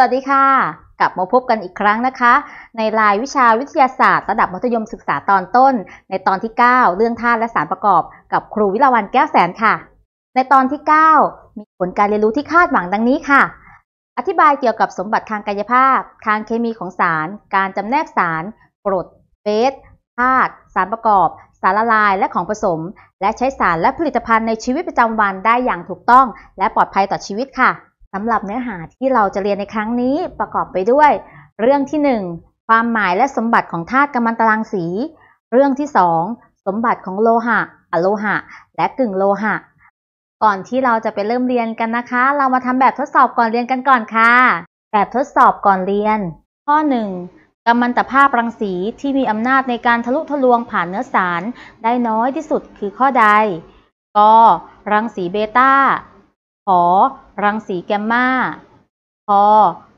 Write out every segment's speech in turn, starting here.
สวัสดีค่ะกลับมาพบกันอีกครั้งนะคะ ในรายวิชาวิทยาศาสตร์ระดับมัธยมศึกษาตอนต้น ในตอนที่ 9 เรื่องธาตุและสารประกอบ กับครูวิลาวันแก้วแสนค่ะ ในตอนที่ 9 มีผลการเรียนรู้ที่คาดหวังดังนี้ค่ะ อธิบายเกี่ยวกับสมบัติทางกายภาพ ทางเคมีของสาร การจำแนกสารกรดเบสธาตุสารประกอบ สารละลายและของผสม และใช้สารและผลิตภัณฑ์ในชีวิตประจำวันได้อย่างถูกต้อง และปลอดภัยต่อชีวิตค่ะสำหรับเนื้อหาที่เราจะเรียนในครั้งนี้ประกอบไปด้วย เรื่องที่ 1 ความหมายและสมบัติของธาตุกัมมันตรังสี เรื่องที่ 2 สมบัติของโลหะ อโลหะ และกึ่งโลหะ ก่อนที่เราจะไปเริ่มเรียนกันนะคะ เรามาทำแบบทดสอบก่อนเรียนกันก่อนค่ะ แบบทดสอบก่อนเรียน ข้อ 1กัมมันตภาพรังสีที่มีอำนาจในการทะลุทะลวงผ่านเนื้อสารได้น้อยที่สุดคือข้อใดก็รังสีเบตา้าขอรังสีแกมมาคอ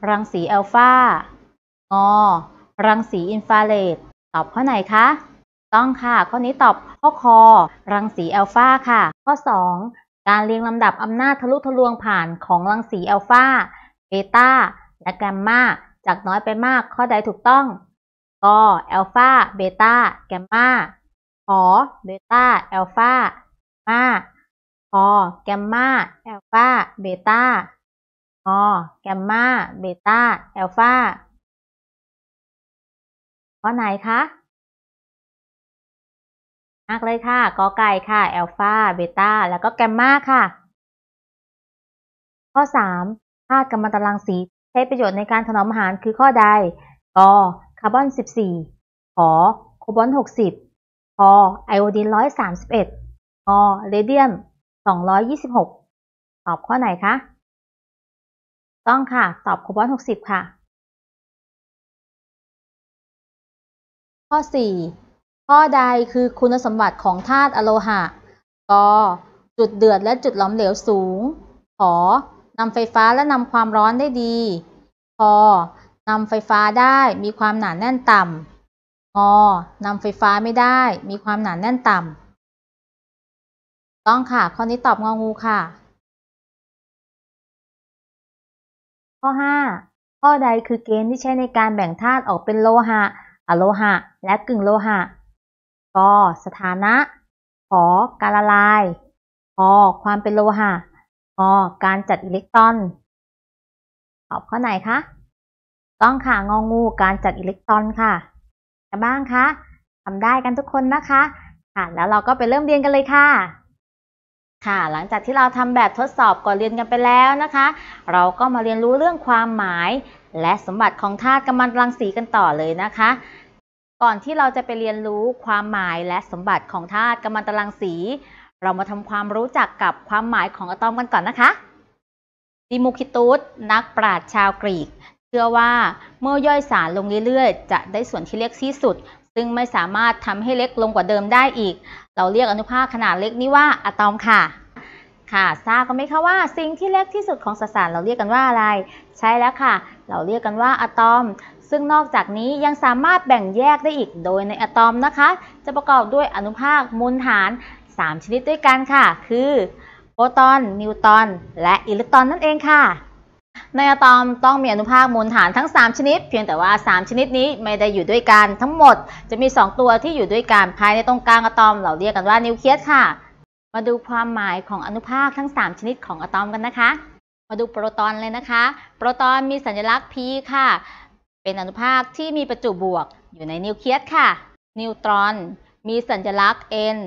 รังสีอัลฟางอรังสีอินฟราเรดตอบข้อไหนคะ ต้องค่ะ ข้อนี้ตอบข้อคอรังสีอัลฟาค่ะ ข้อ 2 การเรียงลำดับอำนาจทะลุทะลวงผ่านของรังสีอัลฟาเบต้าและแกมมาจากน้อยไปมากข้อใดถูกต้องกออัลฟาเบต้าแกมมาขอเบต้าอัลฟามาอ แกมมาแอลฟา เบต้าอแกมมาเบต้า แอลฟา ข้อไหนคะ มากเลยค่ะกอไก่ค่ะแอลฟา เบต้า แล้วก็แกมมาค่ะ ข้อ3ธาตุกัมมันตรังสีใช้ประโยชน์ในการถนอมอาหารคือข้อใดกอคาร์บอน14ขอโคบอลต์60พอไอโอดีน131อเรเดียม226 ตอบข้อไหนคะ ต้องค่ะ ตอบครบอ60 ค่ะ ข้อ 4 ข้อใดคือคุณสมบัติของธาตุอโลหะ ก จุดเดือดและจุดหลอมเหลวสูงขอนำไฟฟ้าและนำความร้อนได้ดีพนำไฟฟ้าได้มีความหนาแน่นต่ำงอนำไฟฟ้าไม่ได้มีความหนาแน่นต่ำต้องค่ะข้อนี้ตอบงองูค่ะ ข้อ 5 ข้อใดคือเกณฑ์ที่ใช้ในการแบ่งธาตุออกเป็นโลหะอโลหะ และกึ่งโลหะกสถานะขอการละลายพอความเป็นโลหะพอการจัดอิเล็กตรอนตอบข้อไหนคะต้องค่ะงองูการจัดอิเล็กตรอนค่ะกะบ้างคะทำได้กันทุกคนนะคะ ค่ะแล้วเราก็ไปเริ่มเรียนกันเลยค่ะค่ะ หลังจากที่เราทำแบบทดสอบก่อนเรียนกันไปแล้วนะคะ เราก็มาเรียนรู้เรื่องความหมายและสมบัติของธาตุกำมถันรังสีกันต่อเลยนะคะ ก่อนที่เราจะไปเรียนรู้ความหมายและสมบัติของธาตุกำมถันรังสี เรามาทำความรู้จักกับความหมายของอะตอมกันก่อนนะคะดิมูคิตุสนักปราชญ์ชาวกรีก เชื่อว่าเมื่อย่อยสารลงเรื่อยๆ จะได้ส่วนที่เล็กที่สุดซึ่งไม่สามารถทำให้เล็กลงกว่าเดิมได้อีก เราเรียกอนุภาคขนาดเล็กนี้ว่า อะตอมค่ะ ค่ะทราบกันไหมคะว่า สิ่งที่เล็กที่สุดของสสารเราเรียกกันว่าอะไร ใช่แล้วค่ะ เราเรียกกันว่า อะตอม ซึ่งนอกจากนี้ยังสามารถแบ่งแยกได้อีก โดยในอะตอมนะคะ จะประกอบด้วยอนุภาคมูลฐาน 3 ชนิดด้วยกันค่ะ คือโปรตอน นิวตอนและอิเล็กตรอนนั่นเองค่ะในอะตอมต้องมีอนุภาคมูลฐานทั้ง 3 ชนิดเพียงแต่ว่า 3 ชนิดนี้ไม่ได้อยู่ด้วยกันทั้งหมด จะมี 2 ตัวที่อยู่ด้วยกันภายในตรงกลางอะตอม เราเรียกกันว่านิวเคลียสค่ะ มาดูความหมายของอนุภาคทั้ง 3 ชนิดของอะตอมกันนะคะ มาดูโปรโตอนเลยนะคะ โปรโตอนมีสัญลักษณ์ p ค่ะเป็นอนุภาคที่มีประจุบวกอยู่ในนิวเคลียสค่ะนิวตรอน มีสัญลักษณ์ n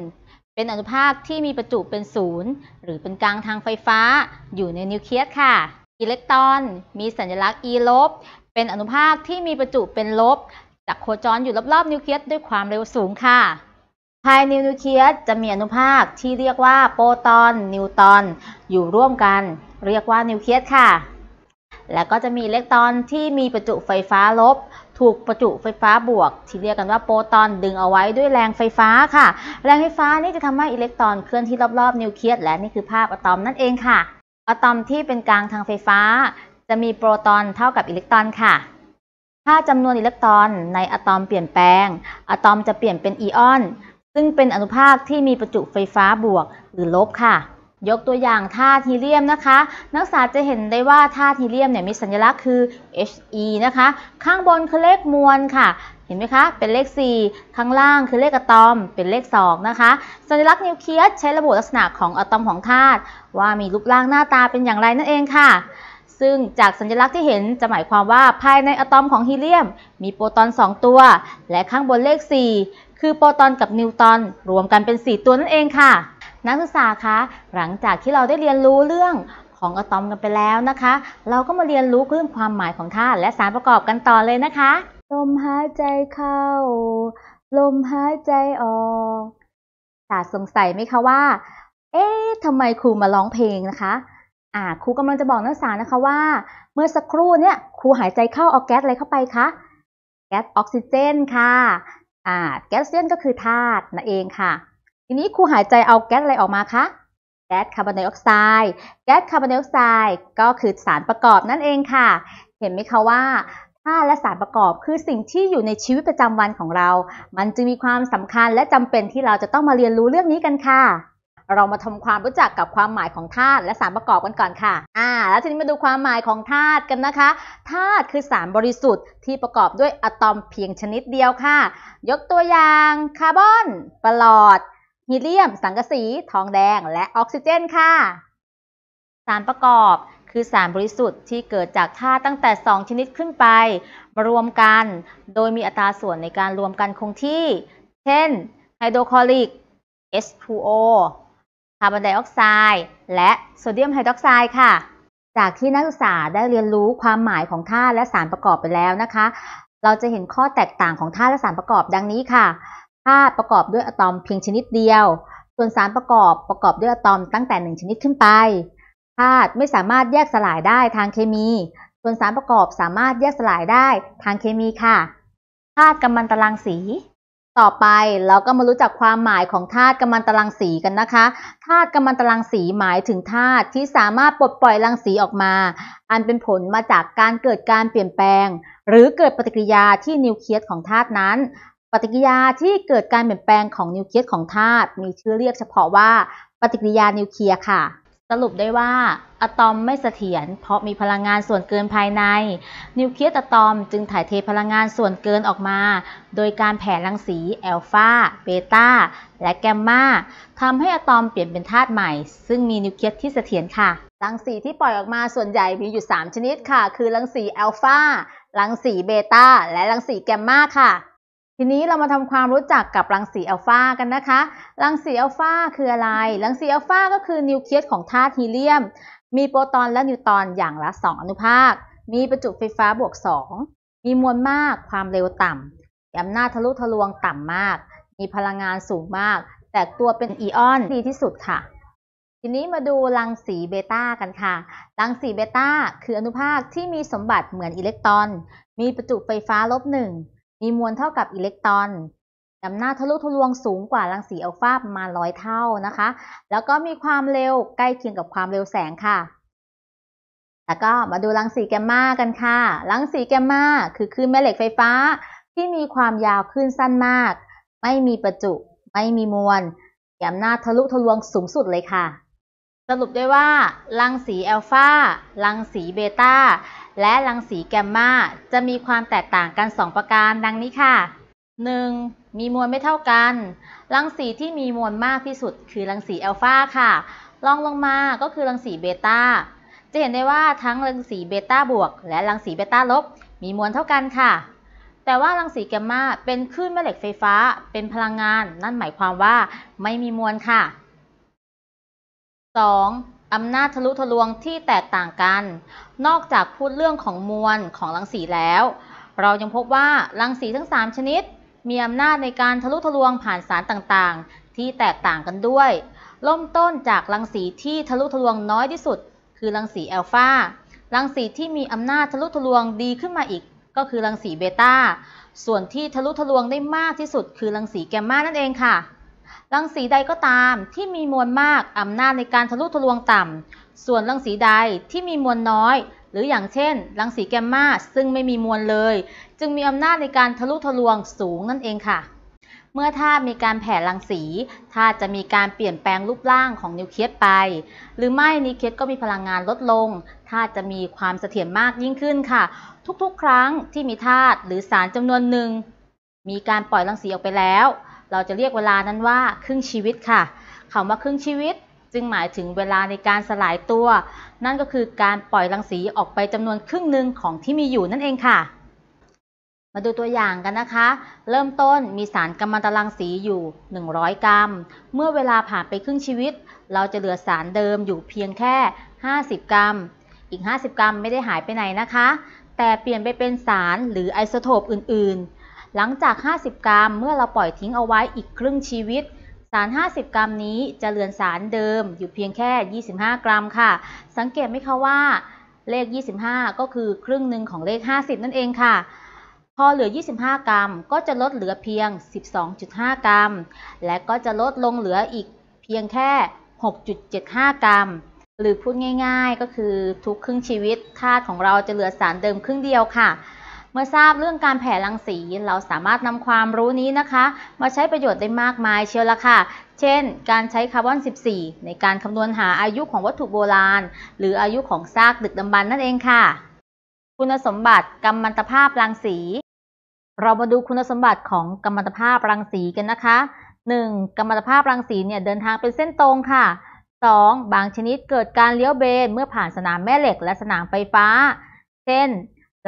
เป็นอนุภาคที่มีประจุเป็นศูนย์หรือเป็นกลางทางไฟฟ้า อยู่ในนิวเคลียสค่ะอิเล็กตรอนมีสัญลักษณ์ e ลบเป็นอนุภาคที่มีประจุเป็นลบจากโคจรอยู่รอบ ๆ นิวเคลียสด้วยความเร็วสูงค่ะภายในนิวเคลียสจะมีอนุภาค ที่เรียกว่าโปรตอน นิวตรอน อยู่ร่วมกัน เรียกว่านิวเคลียสค่ะ แล้วก็จะมีอิเล็กตรอนที่มีประจุไฟฟ้าลบ ถูกประจุไฟฟ้าบวก ที่เรียกกันว่าโปรตอนดึงเอาไว้ด้วยแรงไฟฟ้าค่ะ แรงไฟฟ้านี่จะทำให้อิเล็กตรอนเคลื่อนที่รอบๆนิวเคลียสและนี่คือภาพอะตอมนั่นเองค่ะอะตอมที่เป็นกลางทางไฟฟ้า จะมีโปรตอนเท่ากับอิเล็กตรอนค่ะ ถ้าจำนวนอิเล็กตรอนในอะตอมเปลี่ยนแปลง อะตอมจะเปลี่ยนเป็นอิออน ซึ่งเป็นอนุภาคที่มีประจุไฟฟ้าบวกหรือลบค่ะยกตัวอย่างธาตุฮีเลียมนะคะ นักศึกษาจะเห็นได้ว่าธาตุฮีเลียมเนี่ยมีสัญลักษณ์คือ He นะคะ ข้างบนคือเลขมวลค่ะ เห็นไหมคะเป็นเลข 4 ข้างล่างคือเลขอะตอมเป็นเลข 2 นะคะสัญลักษณ์นิวเคลียสใช้ระบุลักษณะของอะตอมของธาตุว่ามีรูปร่างหน้าตาเป็นอย่างไรนั่นเองค่ะ ซึ่งจากสัญลักษณ์ที่เห็นจะหมายความว่าภายในอะตอมของฮีเลียม มีโปรตอน 2 ตัว และข้างบนเลข 4 คือโปรตอน กับนิวตอนรวมกันเป็น 4 ตัวนั่นเองค่ะนักศึกษาคะ หลังจากที่เราได้เรียนรู้เรื่องของอะตอมกันไปแล้วนะคะ เราก็มาเรียนรู้เรื่องความหมายของธาตุและสารประกอบกันต่อเลยนะคะ ลมหายใจเข้า ลมหายใจออกศาสสงสัยไหมคะว่า เอ๊ะทำไมครูมาร้องเพลงนะคะอ่าครูกำลังจะบอกนักศึกษานะคะว่า เมื่อสักครู่เนี่ย ครูหายใจเข้าออกแก๊สอะไรเข้าไปคะ แก๊สออกซิเจนค่ะอ่าแก๊สเซียนก็คือธาตุนั่นเองค่ะีนี้ครูหายใจเอาแก๊สอะไรออกมาคะ แก๊สคาร์บอนไดออกไซด์ แก๊สคาร์บอนไดออกไซด์ก็คือสารประกอบนั่นเองค่ะ เห็นไหมคะว่าธาตุและสารประกอบคือสิ่งที่อยู่ในชีวิตประจำวันของเรา มันจึงมีความสำคัญและจำเป็นที่เราจะต้องมาเรียนรู้เรื่องนี้กันค่ะ เรามาทำความรู้จักกับความหมายของธาตุและสารประกอบกันก่อนค่ะอ่าแล้วทีนี้มาดูความหมายของธาตุกันนะคะ ธาตุคือสารบริสุทธิ์ ที่ประกอบด้วยอะตอมเพียงชนิดเดียวค่ะ ยกตัวอย่างคาร์บอนปลอดฮีเลียม สังกะสี ทองแดง และออกซิเจนค่ะ สารประกอบคือสารบริสุทธิ์ที่เกิดจากธาตุตั้งแต่ 2 ชนิดขึ้นไป มารวมกัน โดยมีอัตราส่วนในการรวมกันคงที่ เช่น ไฮโดรคลอริก H2O คาร์บอนไดออกไซด์ และโซเดียมไฮดรอกไซด์ค่ะ จากที่นักศึกษาได้เรียนรู้ความหมายของธาตุและสารประกอบไปแล้วนะคะ เราจะเห็นข้อแตกต่างของธาตุและสารประกอบดังนี้ค่ะธาตุประกอบด้วยอะตอมเพียงชนิดเดียว ส่วนสารประกอบประกอบด้วยอะตอมตั้งแต่หนึ่งชนิดขึ้นไป ธาตุไม่สามารถแยกสลายได้ทางเคมี ส่วนสารประกอบสามารถแยกสลายได้ทางเคมีค่ะ ธาตุกัมมันตรังสี ต่อไปเราก็มารู้จักความหมายของ ธาตุกัมมันตรังสีกันนะคะ ธาตุกัมมันตรังสีหมายถึงธาตุที่สามารถปลดปล่อยรังสีออกมา อันเป็นผลมาจากการเกิดการเปลี่ยนแปลง หรือเกิดปฏิกิริยาที่นิวเคลียสของธาตุนั้นปฏิกิยาที่เกิดการเปลี่ยนแปลงของนิวเคลียสของธาตุมีชื่อเรียกเฉพาะว่า ปฏิกิยานิวเคลียร์ค่ะ สรุปได้ว่า อะตอมไม่เสถียรเพราะมีพลังงานส่วนเกินภายใน นิวเคลียสอะตอมจึงถ่ายเทพลังงานส่วนเกินออกมา โดยการแผ่รังสีแอลฟาเบต้าและแกมมาทำให้อะตอมเปลี่ยนเป็นธาตุใหม่ ซึ่งมีนิวเคลียสที่เสถียรค่ะรังสีที่ปล่อยออกมาส่วนใหญ่มีอยู่3ชนิดค่ะ คือรังสีแอลฟารังสีเบต้าและรังสีแกมมาค่ะทีนี้เรามาทำความรู้จักกับรังสีอัลฟากันนะคะ รังสีอัลฟาคืออะไร รังสีอัลฟาก็คือนิวเคลียสของธาตุฮีเลียม มีโปรตอนและนิวตรอนอย่างละ2อนุภาค มีประจุไฟฟ้าบวก2มีมวลมาก ความเร็วต่ำอำนาจทะลุทะลวงต่ำมาก มีพลังงานสูงมาก แตกตัวเป็นอิออนดีที่สุดค่ะ ทีนี้มาดูรังสีเบต้ากันค่ะ รังสีเบต้าคืออนุภาคที่มีสมบัติเหมือนอิเล็กตรอน มีประจุไฟฟ้าลบหนึ่งมีมวลเท่ากับอิเล็กตรอนอำนาจทะลุทะลวงสูงกว่ารังสีอัลฟาประมาณร้อยเท่านะคะ แล้วก็มีความเร็วใกล้เคียงกับความเร็วแสงค่ะ แล้วก็มาดูรังสีแกมมากันค่ะ รังสีแกมมาคือคลื่นแม่เหล็กไฟฟ้าที่มีความยาวคลื่นสั้นมาก ไม่มีประจุไม่มีมวลอำนาจทะลุทะลวงสูงสุดเลยค่ะสรุปได้ว่ารังสีแอลฟา รังสีเบต้า และรังสีแกมมา จะมีความแตกต่างกัน 2ประการดังนี้ค่ะ 1. มีมวลไม่เท่ากัน รังสีที่มีมวลมากที่สุด คือรังสีแอลฟาค่ะรองลงมาก็คือรังสีเบต้าจะเห็นได้ว่าทั้งรังสีเบต้าบวกและรังสีเบต้าลบ มีมวลเท่ากันค่ะ แต่ว่ารังสีแกมมาเป็นคลื่นแม่เหล็กไฟฟ้าเป็นพลังงาน นั่นหมายความว่าไม่มีมวลค่ะ 2. อำนาจทะลุทะลวงที่แตกต่างกัน นอกจากพูดเรื่องของมวลของรังสีแล้ว เรายังพบว่ารังสีทั้ง 3 ชนิด มีอำนาจในการทะลุทะลวงผ่านสารต่างๆที่แตกต่างกันด้วยเริ่มต้นจากรังสีที่ทะลุทะลวงน้อยที่สุด คือรังสีแอลฟารังสีที่มีอำนาจทะลุทะลวงดีขึ้นมาอีกก็คือรังสีเบต้าส่วนที่ทะลุทะลวงได้มากที่สุดคือรังสีแกมมานั่นเองค่ะรังสีใดก็ตามที่มีมวลมากอำนาจในการทะลุทะลวงต่ำ ส่วนรังสีใดที่มีมวลน้อย หรืออย่างเช่นรังสีแกมมาซึ่งไม่มีมวลเลย จึงมีอำนาจในการทะลุทะลวงสูงนั่นเองค่ะ เมื่อธาตุมีการแผ่รังสีธาตุจะมีการเปลี่ยนแปลงรูปร่างของนิวเคลียสไป หรือไม่นิวเคลียสก็มีพลังงานลดลงธาตุจะมีความเสถียรมากยิ่งขึ้นค่ะ ทุกๆ ครั้งที่มีธาตุหรือสารจำนวนหนึ่ง มีการปล่อยรังสีออกไปแล้วเราจะเรียกเวลานั้นว่า ครึ่งชีวิตค่ะ คำว่าครึ่งชีวิต จึงหมายถึงเวลาในการสลายตัว นั่นก็คือการปล่อยรังสีออกไปจำนวนครึ่งหนึ่งของที่มีอยู่นั่นเองค่ะ มาดูตัวอย่างกันนะคะ เริ่มต้นมีสารกัมมันตรังสีอยู่ 100 กรัม เมื่อเวลาผ่านไปครึ่งชีวิต เราจะเหลือสารเดิมอยู่เพียงแค่ 50 กรัม อีก 50 กรัมไม่ได้หายไปไหนนะคะ แต่เปลี่ยนไปเป็นสารหรือไอโซโทปอื่นๆหลังจาก 50 กรัม เมื่อเราปล่อยทิ้งเอาไว้อีกครึ่งชีวิต สาร 50 กรัมนี้จะเลือนสารเดิมอยู่เพียงแค่ 25 กรัมค่ะ สังเกตไหมคะว่า เลข 25 ก็คือครึ่งหนึ่งของเลข 50 นั่นเองค่ะ พอเหลือ 25 กรัมก็จะลดเหลือเพียง 12.5 กรัม และก็จะลดลงเหลืออีกเพียงแค่ 6.75 กรัม หรือพูดง่ายๆ ก็คือทุกครึ่งชีวิตธาตุของเราจะเหลือสารเดิมครึ่งเดียวค่ะเมื่อทราบเรื่องการแผ่รังสีเราสามารถนำความรู้นี้นะคะ มาใช้ประโยชน์ได้มากมายเชียวละค่ะ เช่นการใช้คาร์บอน14 ในการคำนวณหาอายุของวัตถุโบราณ หรืออายุของซากดึกดำบรรนั่นเองค่ะ คุณสมบัติกัมมันตภาพรังสี เรามาดูคุณสมบัติของกัมมันตภาพรังสีกันนะคะ 1. กัมมันตภาพรังสีเนี่ยเดินทางเป็นเส้นตรงค่ะ 2. บางชนิดเกิดการเลี้ยวเบนเมื่อผ่านสนามแม่เหล็ก และสนามไฟฟ้า เช่น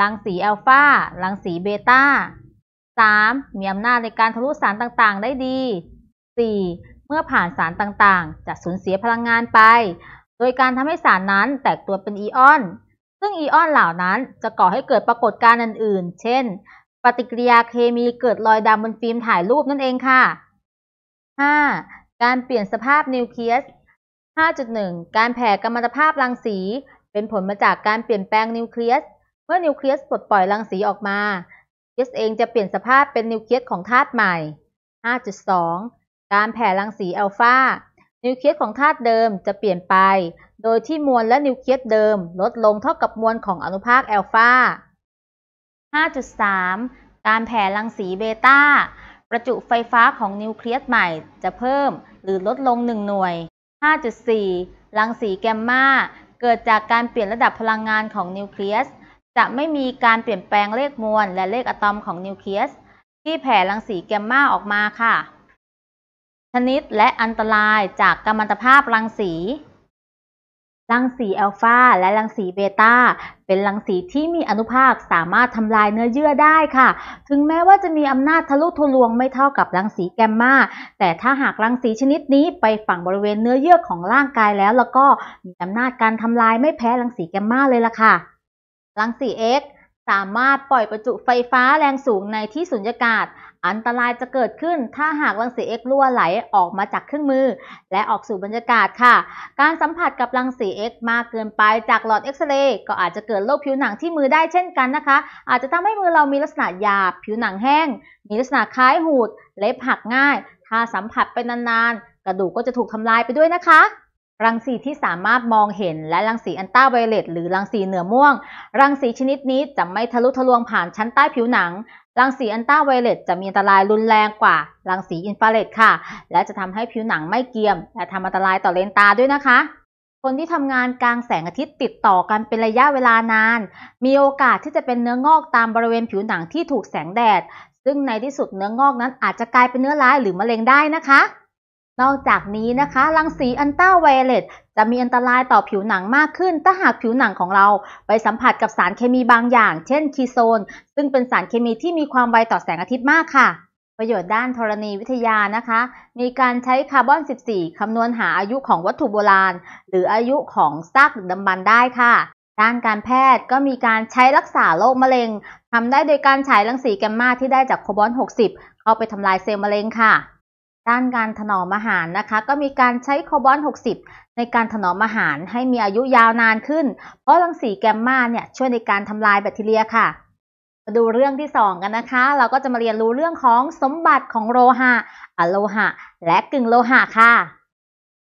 รังสีอัลฟารังสีเบต้า 3. มีอำนาจในการทะลุสารต่างๆ ได้ดี 4. เมื่อผ่านสารต่างๆ จะสูญเสียพลังงานไป โดยการทำให้สารนั้นแตกตัวเป็นอีออน ซึ่งอีออนเหล่านั้นจะก่อให้เกิดปรากฏการณ์อื่นๆ เช่น ปฏิกิริยาเคมีเกิดรอยดำบนฟิล์มถ่ายรูปนั่นเองค่ะ 5. การเปลี่ยนสภาพนิวเคลียส5.1 การแผ่กรรมตภาพรังสี เป็นผลมาจากการเปลี่ยนแปลงนิวเคลียสเมื่อนิวเคลียสปลดปล่อยรังสีออกมาเอสเองจะเปลี่ยนสภาพเป็นนิวเคลียสของธาตุใหม่ 5.2 การแผ่รังสีอัลฟา นิวเคลียสของธาตุเดิมจะเปลี่ยนไป โดยที่มวลและนิวเคลียสเดิมลดลงเท่ากับมวลของอนุภาคอัลฟา 5.3 การแผ่รังสีเบต้า ประจุไฟฟ้าของนิวเคลียส ใหม่จะเพิ่ม หรือลดลง1หน่วย 5.4 รังสีแกมมา เกิดจากการเปลี่ยนระดับพลังงานของนิวเคลียสจะไม่มีการเปลี่ยนแปลงเลขมวลและเลขอะตอมของนิวเคลียสที่แผ่รังสีแกมมาออกมาค่ะ ชนิดและอันตรายจากกัมมันตภาพรังสี รังสีอัลฟาและรังสีเบต้าเป็นรังสีที่มีอนุภาคสามารถทำลายเนื้อเยื่อได้ค่ะถึงแม้ว่าจะมีอำนาจทะลุทะลวงไม่เท่ากับรังสีแกมมาแต่ถ้าหากรังสีชนิดนี้ไปฝังบริเวณเนื้อเยื่อของร่างกายแล้ว แล้วก็มีอำนาจการทำลายไม่แพ้รังสีแกมมาเลยล่ะค่ะรังสี X สามารถปล่อยประจุไฟฟ้าแรงสูงในที่สุญญากาศ อันตรายจะเกิดขึ้นถ้าหากรังสี X รั่วไหลออกมาจากเครื่องมือ และออกสู่บรรยากาศค่ะ การสัมผัสกับรังสี X มากเกินไปจากหลอดเอ็กซเรย์ก็อาจจะเกิดโรคผิวหนังที่มือได้เช่นกันนะคะ อาจจะทำให้มือเรามีลักษณะหยาบ ผิวหนังแห้งมีลักษณะคล้ายหูดเล็บหักง่าย ถ้าสัมผัสไปนานๆกระดูกก็จะถูกทำลายไปด้วยนะคะรังสีที่สามารถมองเห็นและ รังสีอันต้าไวเลตหรือรังสีเหนือม่วง รังสีชนิดนี้จะไม่ทะลุทะลวงผ่านชั้นใต้ผิวหนัง รังสีอันต้าไวเลตจะมีอันตรายรุนแรงกว่า รังสีอินฟราเรดค่ะ และจะทำให้ผิวหนังไม่เกรียม และทำอันตรายต่อเลนตาด้วยนะคะ คนที่ทำงานกลางแสงอาทิตย์ติดต่อกันเป็นระยะเวลานาน มีโอกาสที่จะเป็นเนื้องอกตามบริเวณผิวหนังที่ถูกแสงแดด ซึ่งในที่สุดเนื้องอกนั้นอาจจะกลายเป็นเนื้อร้ายหรือมะเร็งได้นะคะนอกจากนี้นะคะรังสีอันต้าไวเลตจะมีอันตรายต่อผิวหนังมากขึ้น ถ้าหากผิวหนังของเรา ไปสัมผัสกับสารเคมีบางอย่าง เช่น คีโซนซึ่งเป็นสารเคมีที่มีความไวต่อแสงอาทิตย์มากค่ะ ประโยชน์ด้านธรณีวิทยานะคะ มีการใช้คาร์บอน 14 คำนวณหาอายุของวัตถุโบราณ หรืออายุของซากดำบรรได้ค่ะ ด้านการแพทย์ก็มีการใช้รักษาโรคมะเร็ง ทำได้โดยการฉายรังสีแกมมาที่ได้จากคาร์บอน60เข้าไปทำลายเซลล์มะเร็งค่ะด้านการถนอมอาหารนะคะ ก็มีการใช้คาร์บอน 60 ในการถนอมอาหารให้มีอายุยาวนานขึ้น เพราะรังสีแกมมาเนี่ยช่วยในการทำลายแบคทีเรียค่ะ มาดูเรื่องที่ 2 กันนะคะ เราก็จะมาเรียนรู้เรื่องของสมบัติของโลหะ อโลหะ และกึ่งโลหะค่ะ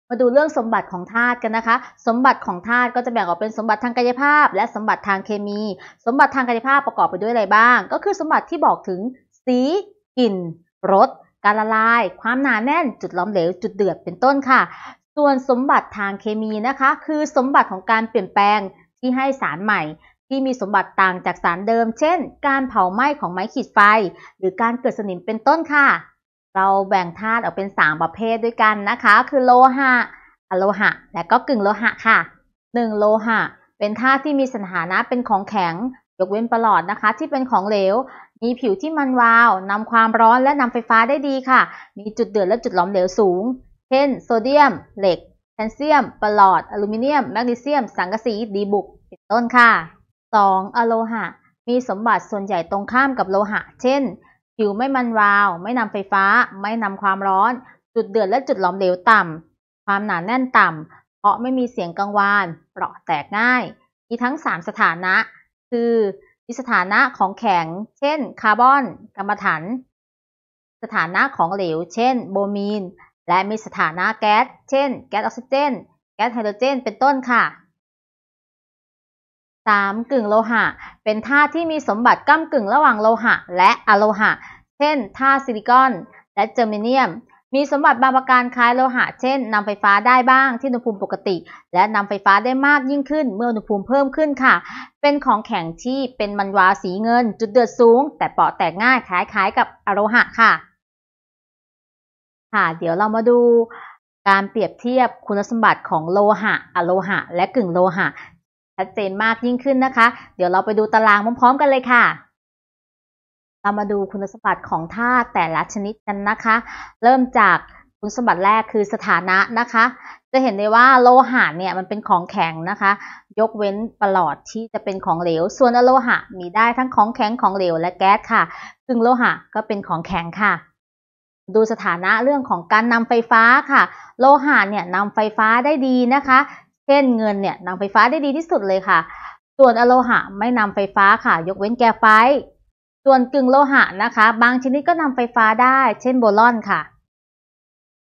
มาดูเรื่องสมบัติของธาตุกันนะคะ สมบัติของธาตุก็จะแบ่งออกเป็นสมบัติทางกายภาพ และสมบัติทางเคมี สมบัติทางกายภาพประกอบไปด้วยอะไรบ้าง ก็คือสมบัติที่บอกถึงสีกลิ่นรสการละลาย ความหนาแน่น จุดล้อมเหลว จุดเดือด เป็นต้นค่ะ ส่วนสมบัติทางเคมีนะคะ คือสมบัติของการเปลี่ยนแปลงที่ให้สารใหม่ ที่มีสมบัติต่างจากสารเดิม เช่น การเผาไหม้ของไม้ขีดไฟ หรือการเกิดสนิมเป็นต้นค่ะ เราแบ่งธาตุออกเป็น3ประเภทด้วยกันนะคะ คือโลหะ อโลหะ และก็กึ่งโลหะค่ะ 1. โลหะ เป็นธาตุที่มีสถานะเป็นของแข็งยกเว้นประหลอดนะคะ ที่เป็นของเหลว มีผิวที่มันวาวนำความร้อนและนำไฟฟ้าได้ดีค่ะ มีจุดเดือดและจุดหลอมเหลวสูง เช่น โซเดียม เหล็ก แคลเซียมประหลอด อลูมิเนียมแมกนีเซียม สังกะสีดีบุก เป็นต้นค่ะ 2. อโลหะ มีสมบัติส่วนใหญ่ตรงข้ามกับโลหะ เช่น ผิวไม่มันวาว ไม่นำไฟฟ้า ไม่นำความร้อน จุดเดือดและจุดหลอมเหลวต่ำความหนาแน่นต่ำเพราะไม่มีเสียงกังวานเปราะแตกง่ายมีทั้ง3สถานะคือมีสถานะของแข็ง เช่น คาร์บอนกรรมถัน สถานะของเหลว เช่น โบมีน และมีสถานะแก๊ส เช่น แก๊สออกซิเจน แก๊สไฮโดรเจน เป็นต้นค่ะ 3. กึ่งโลหะ เป็นธาตุที่มีสมบัติก้ากึ่งระหว่างโลหะและอะโลหะ เช่น ธาตุซิลิคอน และเจอร์เมเนียมมีสมบัติบางประการคล้ายโลหะ เช่นนำไฟฟ้าได้บ้างที่อุณหภูมิปกติ และนำไฟฟ้าได้มากยิ่งขึ้นเมื่ออุณหภูมิเพิ่มขึ้นค่ะ เป็นของแข็งที่เป็นมันวาสีเงินจุดเดือดสูง แต่เปราะแตกง่ายคล้ายๆ กับอโลหะค่ะ ค่ะ เดี๋ยวเรามาดูการเปรียบเทียบคุณสมบัติของโลหะอโลหะ และกึ่งโลหะชัดเจนมากยิ่งขึ้นนะคะ เดี๋ยวเราไปดูตารางพร้อมๆ กันเลยค่ะเรามาดูคุณสมบัติของธาตุแต่ละชนิดกันนะคะ เริ่มจากคุณสมบัติแรกคือสถานะนะคะ จะเห็นได้ว่าโลหะเนี่ยมันเป็นของแข็งนะคะ ยกเว้นปลอดที่จะเป็นของเหลว ส่วนอโลหะ มีได้ทั้งของแข็งของเหลวและแก๊สค่ะ ซึ่งโลหะก็เป็นของแข็งค่ะ ดูสถานะเรื่องของการนำไฟฟ้าค่ะ โลหะเนี่ยนำไฟฟ้าได้ดีนะคะ เช่นเงินเนี่ยนำไฟฟ้าได้ดีที่สุดเลยค่ะ ส่วนอโลหะ ไม่นำไฟฟ้าค่ะ ยกเว้นแก๊สไฟส่วนกึ่งโลหะนะคะ บางชนิดก็นำไฟฟ้าได้ เช่นโบลอนค่ะ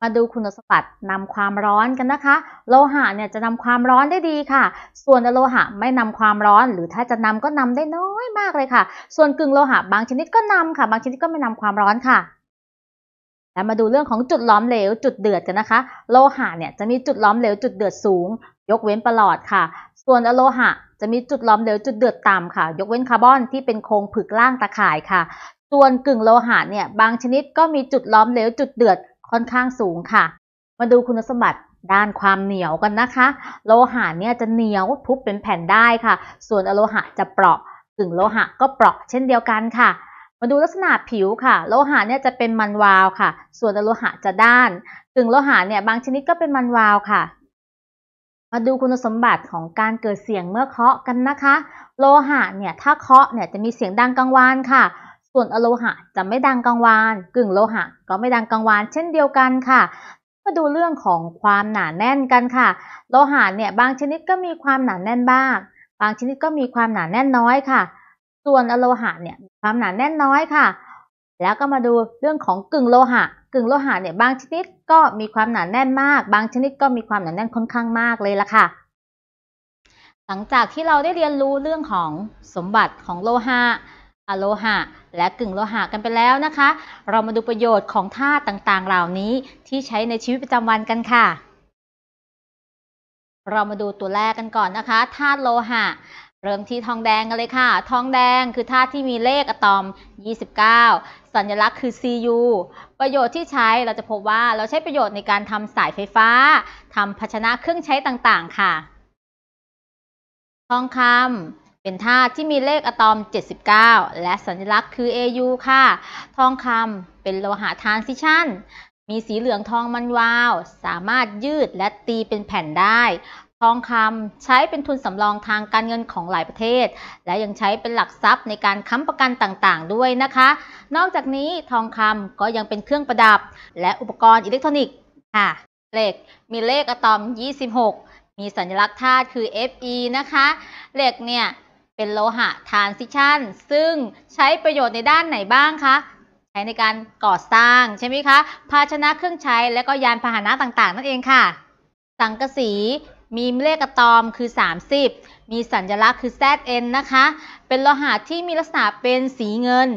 มาดูคุณสมบัตินำความร้อนกันนะคะ โลหะเนี่ยจะนำความร้อนได้ดีค่ะ ส่วนโลหะไม่นำความร้อน หรือถ้าจะนำก็นำได้น้อยมากเลยค่ะ ส่วนกึ่งโลหะ บางชนิดก็นำค่ะ บางชนิดก็ไม่นำความร้อนค่ะแล้วมาดูเรื่องของจุดล้อมเหลวจุดเดือดกันนะคะ โลหะเนี่ยจะมีจุดล้อมเหลวจุดเดือดสูง ยกเว้นประหลอดค่ะส่วนอโลหะจะมีจุดล้อมเหลวจุดเดือดต่ำค่ะ ยกเว้นคาร์บอนที่เป็นโครงผึกล่างตะข่ายค่ะ ส่วนกึ่งโลหะเนี่ยบางชนิดก็มีจุดล้อมเหลวจุดเดือดค่อนข้างสูงค่ะ มาดูคุณสมบัติด้านความเหนียวกันนะคะ โลหะเนี่ยจะเหนียวทุบเป็นแผ่นได้ค่ะ ส่วนอโลหะจะเปราะกึ่งโลหะก็เปราะเช่นเดียวกันค่ะ มาดูลักษณะผิวค่ะ โลหะเนี่ยจะเป็นมันวาวค่ะ ส่วนอโลหะจะด้านกึ่งโลหะเนี่ย บางชนิดก็เป็นมันวาวค่ะมาดูคุณสมบัติของการเกิดเสียงเมื่อเคาะกันนะคะ โลหะเนี่ยถ้าเคาะเนี่ยจะมีเสียงดังกลางวานค่ะ ส่วนอโลหะจะไม่ดังกลางวาน กึ่งโลหะก็ไม่ดังกลางวาน เช่นเดียวกันค่ะมาดูเรื่องของความหนาแน่นกันค่ะ โลหะเนี่ยบางชนิดก็มีความหนาแน่นบ้างบางชนิดก็มีความหนาแน่นน้อยค่ะ ส่วนอโลหะเนี่ย ความหนาแน่นน้อยค่ะ แล้วก็มาดูเรื่องของกึ่งโลหะกึ่งโลหะเนี่ยบางชนิดก็มีความหนาแน่นมาก บางชนิดก็มีความหนาแน่นค่อนข้างมากเลยล่ะค่ะ หลังจากที่เราได้เรียนรู้เรื่องของสมบัติของโลหะอโลหะ และกึ่งโลหะกันไปแล้วนะคะ เรามาดูประโยชน์ของธาตุต่างๆเหล่านี้ที่ใช้ในชีวิตประจำวันกันค่ะ เรามาดูตัวแรกกันก่อนนะคะธาตุโลหะ เริ่มที่ทองแดงกันเลยค่ะทองแดงคือธาตุที่มีเลขอะตอม 29สัญลักษณ์คือ CU ประโยชน์ที่ใช้เราจะพบว่าเราใช้ประโยชน์ในการทำสายไฟฟ้า ทำภาชนะเครื่องใช้ต่างๆค่ะ ทองคำเป็นธาตุที่มีเลขอะตอม 79 และสัญลักษณ์คือ AU ค่ะ ทองคำเป็นโลหะทรานซิชันมีสีเหลืองทองมันวาว สามารถยืดและตีเป็นแผ่นได้ทองคำใช้เป็นทุนสำรองทางการเงินของหลายประเทศ และยังใช้เป็นหลักทรัพย์ในการค้ำประกันต่างๆ ด้วยนะคะ นอกจากนี้ทองคำก็ยังเป็นเครื่องประดับ และอุปกรณ์อิเล็กทรอนิกส์ค่ะ เหล็กมีเลขอะตอม 26 มีสัญลักษณ์ธาตุคือ Fe นะคะ เหล็กเนี่ยเป็นโลหะทรานซิชันซึ่งใช้ประโยชน์ในด้านไหนบ้างคะ ใช้ในการก่อสร้างใช่ไหมคะ ภาชนะเครื่องใช้และก็ยานพาหนะต่างๆ นั่นเองค่ะ สังกะสีมีเลขอะตอมคือ 30 มีสัญลักษณ์คือ ZN นะคะ เป็นโลหะที่มีลักษณะเป็นสีเงิน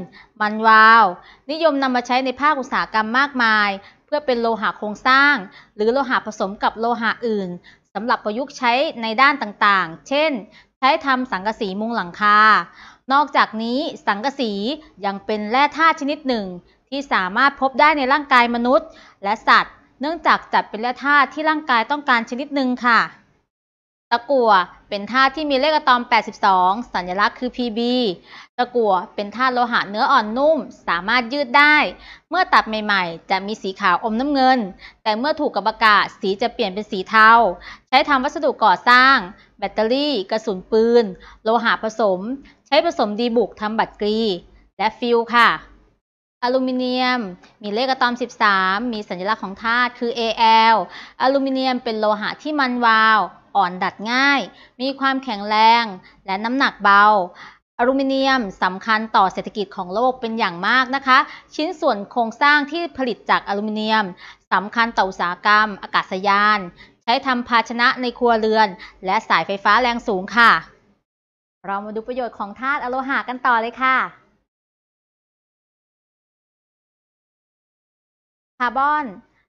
มันวาว นิยมนำมาใช้ในภาคอุตสาหกรรมมากมาย เพื่อเป็นโลหะโครงสร้าง หรือโลหะผสมกับโลหะอื่นสำหรับประยุกต์ใช้ในด้านต่างๆ เช่น ใช้ทำสังกะสีมุงหลังคา นอกจากนี้สังกะสียังเป็นแร่ธาตุชนิดหนึ่งที่สามารถพบได้ในร่างกายมนุษย์ และสัตว์ เนื่องจากจัดเป็นแร่ธาตุที่ร่างกายต้องการชนิดหนึ่งค่ะตะกั่วเป็นธาตุที่มีเลขอะตอม 82 สัญลักษณ์คือ Pb ตะกั่วเป็นธาตุโลหะเนื้ออ่อนนุ่ม สามารถยืดได้ เมื่อตัดใหม่ๆ จะมีสีขาวอมน้ำเงิน แต่เมื่อถูกกับอากาศสีจะเปลี่ยนเป็นสีเทา ใช้ทำวัสดุก่อสร้าง แบตเตอรี่ กระสุนปืน โลหะผสม ใช้ผสมดีบุกทำบัตรกรี และฟิลค่ะ อลูมิเนียมมีเลขอะตอม 13 มีสัญลักษณ์ของธาตุคือ Al อลูมิเนียมเป็นโลหะที่มันวาวอ่อนดัดง่าย มีความแข็งแรง และน้ำหนักเบา อลูมิเนียม สำคัญต่อเศรษฐกิจของโลกเป็นอย่างมากนะคะ ชิ้นส่วนโครงสร้างที่ผลิตจากอลูมิเนียม สำคัญต่ออุตสาหกรรม อากาศยาน ใช้ทำภาชนะในครัวเรือน และสายไฟฟ้าแรงสูงค่ะ เรามาดูประโยชน์ของธาตุอโลหะกันต่อเลยค่ะ คาร์บอน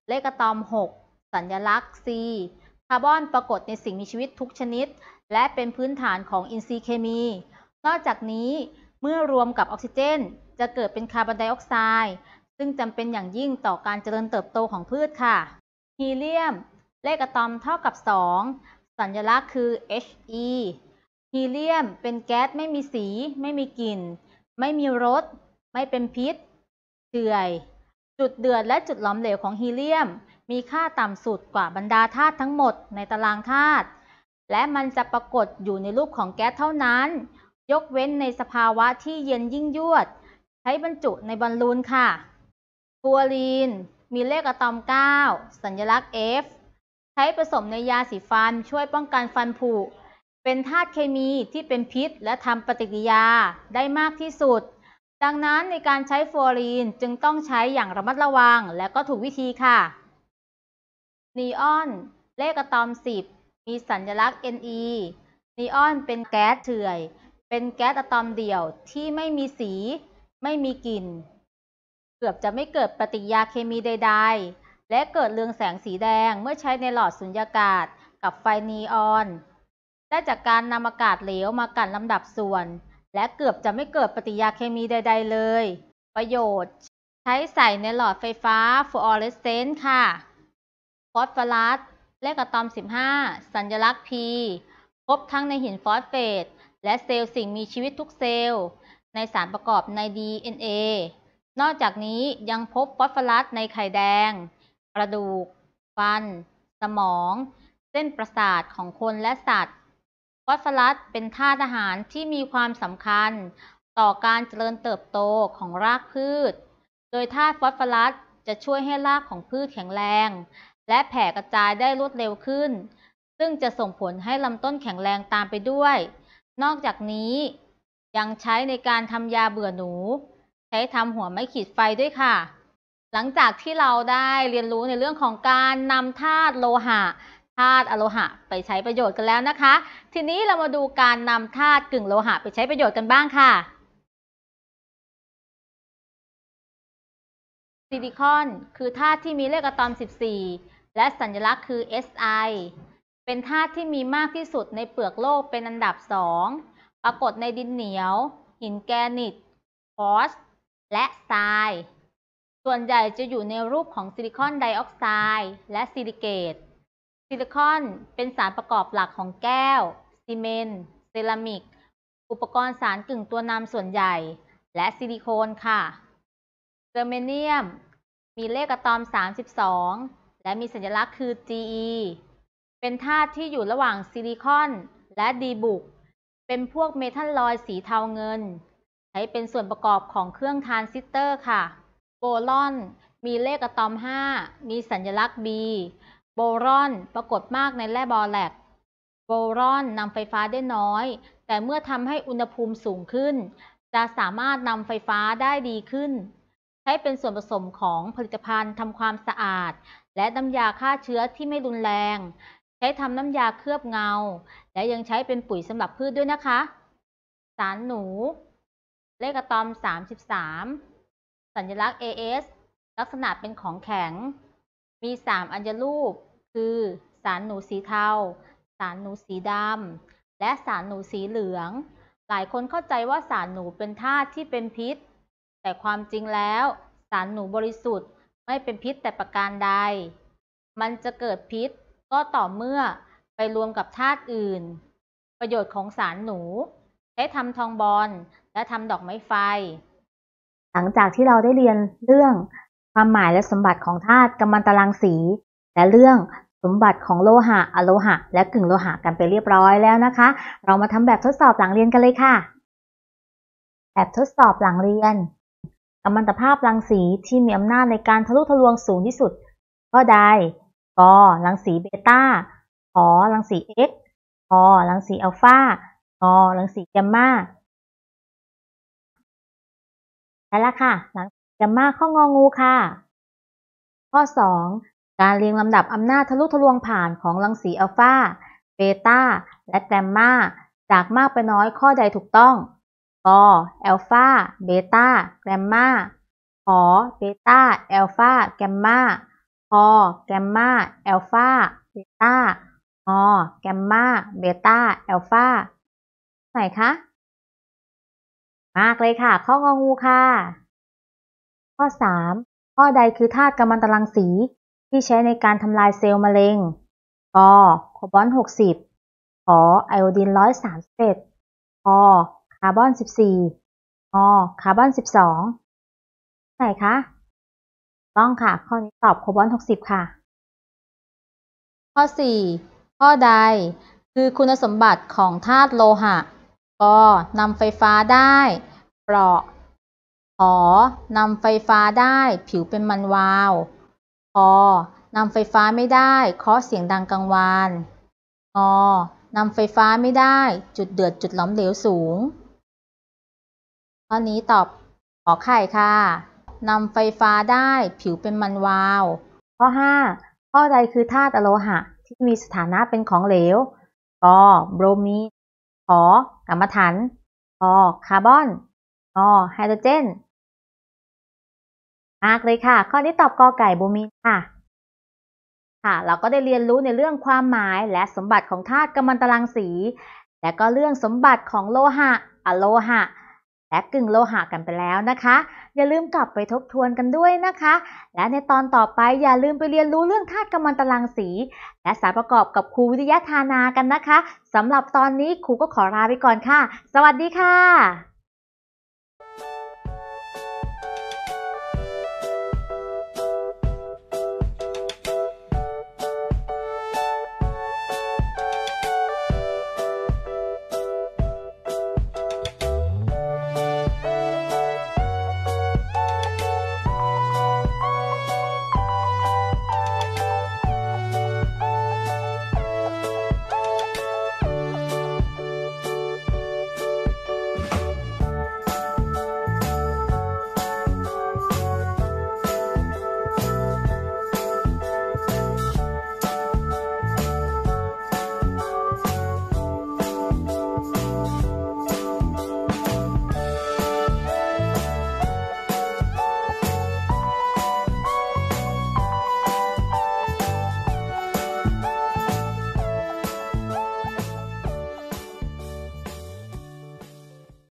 เลขอะตอม 6 สัญลักษณ์ C คาร์บอนปรากฏในสิ่งมีชีวิตทุกชนิด และเป็นพื้นฐานของอินทรีย์เคมี นอกจากนี้เมื่อรวมกับออกซิเจนจะเกิดเป็นคาร์บอนไดออกไซด์ซึ่งจำเป็นอย่างยิ่งต่อการเจริญเติบโตของพืชค่ะ ฮีเลียม เลขอะตอมเท่ากับ 2 สัญลักษณ์คือ He ฮีเลียมเป็นแก๊สไม่มีสี ไม่มีกลิ่น ไม่มีรส ไม่เป็นพิษเฉื่อย จุดเดือดและจุดหลอมเหลวของฮีเลียมมีค่าต่ำสุดกว่าบรรดาธาตุทั้งหมดในตารางธาตุ และมันจะปรากฏอยู่ในรูปของแก๊สเท่านั้น ยกเว้นในสภาวะที่เย็นยิ่งยวด ใช้บรรจุในบอลลูนค่ะฟัวรีน มีเลขอะตอม 9 สัญลักษณ์ F ใช้ผสมในยาสีฟันช่วยป้องกันฟันผุ เป็นธาตุเคมีที่เป็นพิษและทำปฏิกิริยาได้มากที่สุด ดังนั้นในการใช้ฟัวรีนจึงต้องใช้อย่างระมัดระวัง และก็ถูกวิธีค่ะนีออนเลขอะตอม10มีสัญลักษณ์ Ne นีออนเป็นแก๊สเฉื่อย เป็นแก๊สอะตอมเดี่ยวที่ไม่มีสีไม่มีกลิ่น เกือบจะไม่เกิดปฏิกิริยาเคมีใดๆ และเกิดเรืองแสงสีแดงเมื่อใช้ในหลอดสุญญากาศกับไฟนีออนได้จากการนำอากาศเหลวมากันลำดับส่วน และเกือบจะไม่เกิดปฏิกิริยาเคมีใด ๆ เลย ประโยชน์ใช้ใส่ในหลอดไฟฟ้าฟลูออเรสเซนต์ค่ะฟอสฟอรัสเลขอะตอม 15 สัญลักษณ์ P พบทั้งในหินฟอสเฟตและเซลล์สิ่งมีชีวิตทุกเซลล์ในสารประกอบใน DNA นอกจากนี้ยังพบฟอสฟอรัสในไข่แดง กระดูก ฟัน สมอง เส้นประสาทของคนและสัตว์ ฟอสฟอรัสเป็นธาตุอาหารที่มีความสำคัญ ต่อการเจริญเติบโตของรากพืช โดยธาตุฟอสฟอรัส จะช่วยให้รากของพืชแข็งแรงและแผ่กระจายได้รวดเร็วขึ้น ซึ่งจะส่งผลให้ลำต้นแข็งแรงตามไปด้วย นอกจากนี้ยังใช้ในการทำยาเบื่อหนู ใช้ทำหัวไม้ขีดไฟด้วยค่ะ หลังจากที่เราได้เรียนรู้ในเรื่องของการนำธาตุโลหะธาตุอโลหะ ไปใช้ประโยชน์กันแล้วนะคะ ทีนี้เรามาดูการนำธาตุกึ่งโลหะไปใช้ประโยชน์กันบ้างค่ะ ซิลิคอนคือธาตุที่มีเลขอะตอม 14และสัญลักษณ์คือ SI เป็นธาตุที่มีมากที่สุดในเปลือกโลกเป็นอันดับ 2ปรากฏในดินเหนียว หินแกรนิตฟอสและทรายส่วนใหญ่จะอยู่ในรูปของซิลิคอนไดออกไซด์และซิลิเกต ซิลิคอนเป็นสารประกอบหลักของแก้วซีเมนต์เซรามิกอุปกรณ์สารกึ่งตัวนำส่วนใหญ่ และซิลิโคนค่ะเจอร์เมเนียมมีเลขอะตอม 32และมีสัญลักษณ์คือ GE เป็นธาตุที่อยู่ระหว่างซิลิคอนและดีบุก เป็นพวกเมทัลลอยสีเทาเงินใช้เป็นส่วนประกอบของเครื่องทรานซิสเตอร์ค่ะ โบรอน มีเลขอะตอม 5 มีสัญลักษณ์ B โบรอนปรากฏมากในแร่บอลแลกโบรอนนำไฟฟ้าได้น้อย แต่เมื่อทำให้อุณหภูมิสูงขึ้น จะสามารถนำไฟฟ้าได้ดีขึ้นให้เป็นส่วนผสมของผลิตภัณฑ์ทำความสะอาด และน้ำยาฆ่าเชื้อที่ไม่รุนแรง ใช้ทำน้ำยาเคลือบเงา และยังใช้เป็นปุ๋ยสำหรับพืชด้วยนะคะ สารหนู เลขอะตอม 33 สัญลักษณ์ AS ลักษณะเป็นของแข็ง มี 3 อัญรูป คือสารหนูสีเทาสารหนูสีดำและสารหนูสีเหลือง หลายคนเข้าใจว่าสารหนูเป็นธาตุที่เป็นพิษแต่ความจริงแล้ว สารหนูบริสุทธิ์ไม่เป็นพิษแต่ประการใด มันจะเกิดพิษก็ต่อเมื่อไปรวมกับธาตุอื่น ประโยชน์ของสารหนูใช้ทำทองบอลและทำดอก ไม้ไฟ หลังจากที่เราได้เรียนเรื่อง ความหมายและสมบัติของธาตุกัมมันตรังสี และเรื่องสมบัติของโลหะอโลหะ และกึ่งโลหะกันไปเรียบร้อยแล้วนะคะ เรามาทำแบบทดสอบหลังเรียนกันเลยค่ะ แบบทดสอบหลังเรียนอมันตภาพรังสีที่มีอำนาจในการทะลุทะลวงสูงที่สุดก็ได้กรังสีเบต้าขอรังสี x ขอรังสีอัลฟางอรังสีแกมมาใช่ละค่ะ รังสีแกมมาข้องงูค่ะ ข้อ 2 การเรียงลำดับอำนาจทะลุทะลวงผ่านของรังสีอัลฟา เบต้า และแกมมาจากมากไปน้อยข้อใดถูกต้องอแอลฟา เบต้า แกรมมาหอเบต้าแอลฟา แกรมมาฮอแกรมมาแอลฟา เบต้าฮอแกรมมา เบต้าแอลฟา ไหนคะ มากเลยค่ะข้ององูค่ะ ข้อ 3 ข้อใดคือธาตุกัมมันตรังสีที่ใช้ในการทำลายเซลล์มะเร็งกอโคบอลต์60ขอไอโอดีน131ขอคาร์บอน14อคาร์บอน12ไหนคะ ต้องค่ะข้อนี้ตอบโคบอล60 ค่ะ ข้อ 4 ข้อใดคือคุณสมบัติของธาตุโลหะกนำไฟฟ้าได้ เปราะขอนำไฟฟ้าได้ ผิวเป็นมันวาวพอนำไฟฟ้าไม่ได้ เคาะเสียงดังกังวานงอนำไฟฟ้าไม่ได้ จุดเดือดจุดหลอมเหลวสูงข้อนี้ตอบขอไข่ค่ะนำไฟฟ้าได้ผิวเป็นมันวาว ข้อ 5 ข้อใดคือธาตุอโลหะ ที่มีสถานะเป็นของเหลวกอโบรมีนขอกรรมถันขอคาร์บอนอไฮโดรเจนมากเลยค่ะ ข้อนี้ตอบกอไก่โบรมีนค่ะ ค่ะ เราก็ได้เรียนรู้ในเรื่องความหมายและสมบัติของธาตุกัมมันตรังสีและก็เรื่องสมบัติของโลหะ อโลหะและกึ่งโลหะกันไปแล้วนะคะ อย่าลืมกลับไปทบทวนกันด้วยนะคะ และในตอนต่อไปอย่าลืมไปเรียนรู้เรื่องธาตุกำมะันตรังสี และสารประกอบกับครูวิทยาธานากันนะคะสำหรับตอนนี้ครูก็ขอลาไปก่อนค่ะ สวัสดีค่ะ